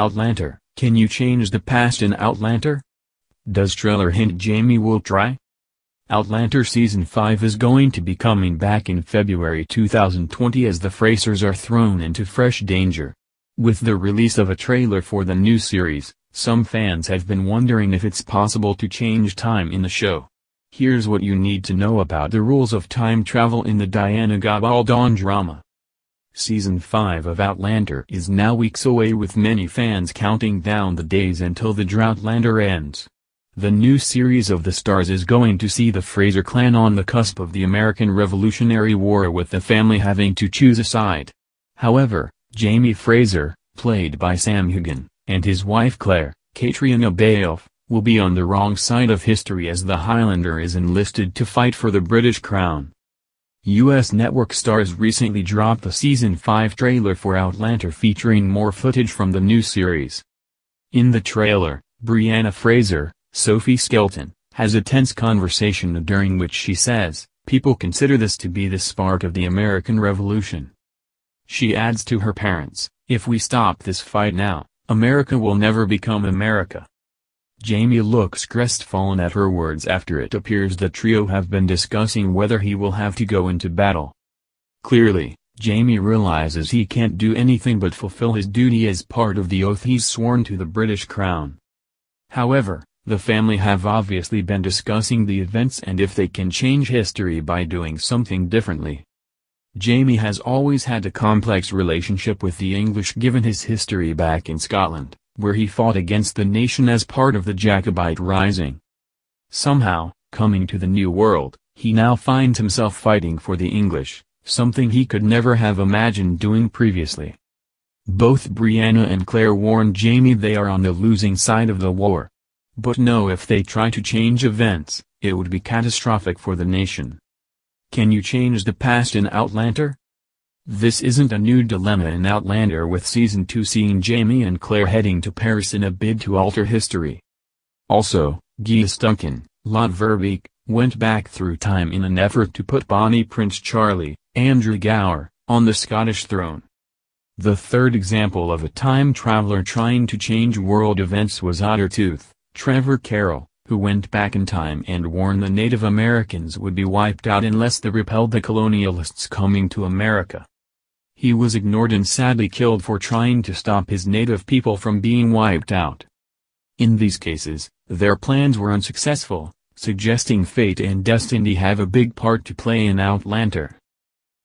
Outlander, can you change the past in Outlander? Does Trailer hint Jamie will try? Outlander Season 5 is going to be coming back in February 2020 as the Frasers are thrown into fresh danger. With the release of a trailer for the new series, some fans have been wondering if it's possible to change time in the show. Here's what you need to know about the rules of time travel in the Diana Gabaldon drama. Season 5 of Outlander is now weeks away with many fans counting down the days until the Droughtlander ends. The new series of The Stars is going to see the Fraser clan on the cusp of the American Revolutionary War with the family having to choose a side. However, Jamie Fraser, played by Sam Hugan, and his wife Claire, Katrina Bailf, will be on the wrong side of history as the Highlander is enlisted to fight for the British Crown. U.S. network Stars recently dropped the Season 5 trailer for Outlander featuring more footage from the new series. In the trailer, Brianna Fraser, Sophie Skelton, has a tense conversation during which she says, people consider this to be the spark of the American Revolution. She adds to her parents, if we stop this fight now, America will never become America. Jamie looks crestfallen at her words after it appears the trio have been discussing whether he will have to go into battle. Clearly, Jamie realizes he can't do anything but fulfill his duty as part of the oath he's sworn to the British Crown. However, the family have obviously been discussing the events and if they can change history by doing something differently. Jamie has always had a complex relationship with the English given his history back in Scotland where he fought against the nation as part of the Jacobite Rising. Somehow, coming to the New World, he now finds himself fighting for the English, something he could never have imagined doing previously. Both Brianna and Claire warn Jamie they are on the losing side of the war. But know if they try to change events, it would be catastrophic for the nation. Can you change the past in Outlander? This isn't a new dilemma in Outlander with season 2 seeing Jamie and Claire heading to Paris in a bid to alter history. Also, Guy Duncan, Lot Verbeek, went back through time in an effort to put Bonnie Prince Charlie, Andrew Gower, on the Scottish throne. The third example of a time traveler trying to change world events was Otter Tooth, Trevor Carroll who went back in time and warned the Native Americans would be wiped out unless they repelled the colonialists coming to America. He was ignored and sadly killed for trying to stop his native people from being wiped out. In these cases, their plans were unsuccessful, suggesting fate and destiny have a big part to play in Outlander.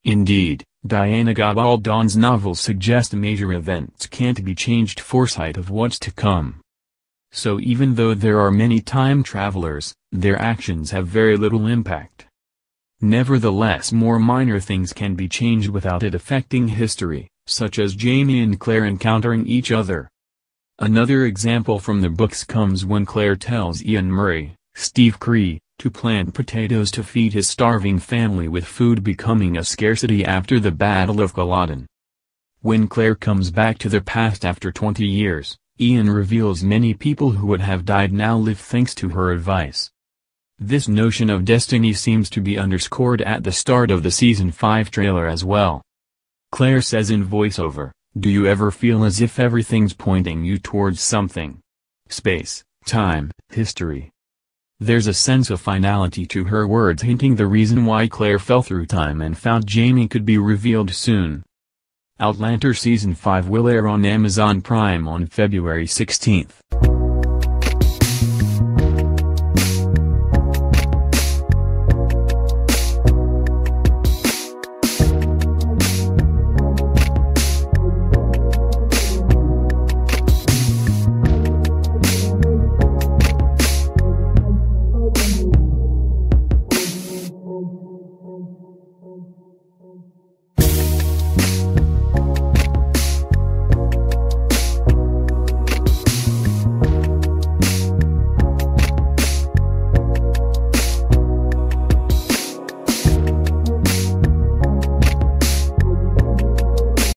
Indeed, Diana Gabaldon's novels suggest major events can't be changed foresight of what's to come. So even though there are many time travelers, their actions have very little impact. Nevertheless more minor things can be changed without it affecting history, such as Jamie and Claire encountering each other. Another example from the books comes when Claire tells Ian Murray, Steve Cree, to plant potatoes to feed his starving family with food becoming a scarcity after the Battle of Culloden. When Claire comes back to the past after 20 years, Ian reveals many people who would have died now live thanks to her advice. This notion of destiny seems to be underscored at the start of the season 5 trailer as well. Claire says in voiceover, do you ever feel as if everything's pointing you towards something? Space, time, history. There's a sense of finality to her words hinting the reason why Claire fell through time and found Jamie could be revealed soon. Outlander Season 5 will air on Amazon Prime on February 16.